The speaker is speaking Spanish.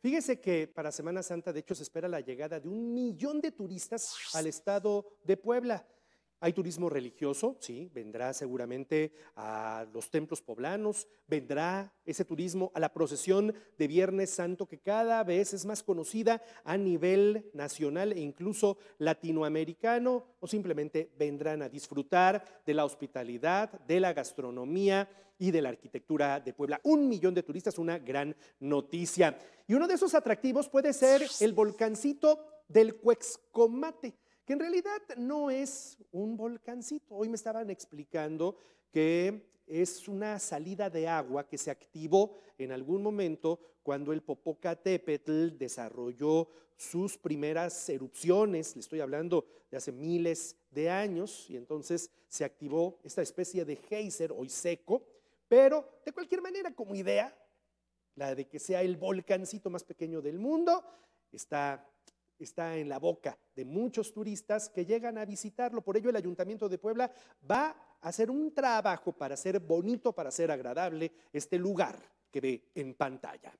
Fíjese que para Semana Santa, de hecho, se espera la llegada de un millón de turistas al estado de Puebla. Hay turismo religioso, sí, vendrá seguramente a los templos poblanos, vendrá ese turismo a la procesión de Viernes Santo que cada vez es más conocida a nivel nacional e incluso latinoamericano, o simplemente vendrán a disfrutar de la hospitalidad, de la gastronomía y de la arquitectura de Puebla. Un millón de turistas, una gran noticia. Y uno de esos atractivos puede ser el volcancito del Cuexcomate que en realidad no es un volcancito. Hoy me estaban explicando que es una salida de agua que se activó en algún momento cuando el Popocatépetl desarrolló sus primeras erupciones, le estoy hablando de hace miles de años, y entonces se activó esta especie de geyser hoy seco, pero de cualquier manera como idea, la de que sea el volcancito más pequeño del mundo, está está en la boca de muchos turistas que llegan a visitarlo. Por ello, el Ayuntamiento de Puebla va a hacer un trabajo para hacer bonito, para hacer agradable este lugar que ve en pantalla.